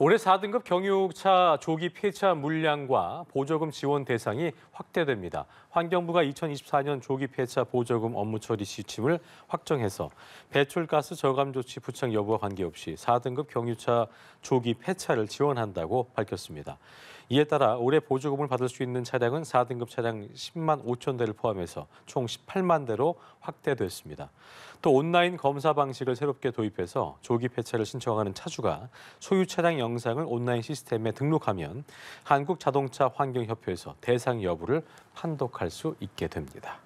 올해 4등급 경유차 조기 폐차 물량과 보조금 지원 대상이 확대됩니다. 환경부가 2024년 조기 폐차 보조금 업무 처리 시침을 확정해서 배출가스 저감 조치 부착 여부와 관계없이 4등급 경유차 조기 폐차를 지원한다고 밝혔습니다. 이에 따라 올해 보조금을 받을 수 있는 차량은 4등급 차량 10만 5천 대를 포함해서 총 18만 대로 확대됐습니다. 또 온라인 검사 방식을 새롭게 도입해서 조기 폐차를 신청하는 차주가 소유 차량 영상을 온라인 시스템에 등록하면 한국자동차환경협회에서 대상 여부를 판독할 수 있게 됩니다.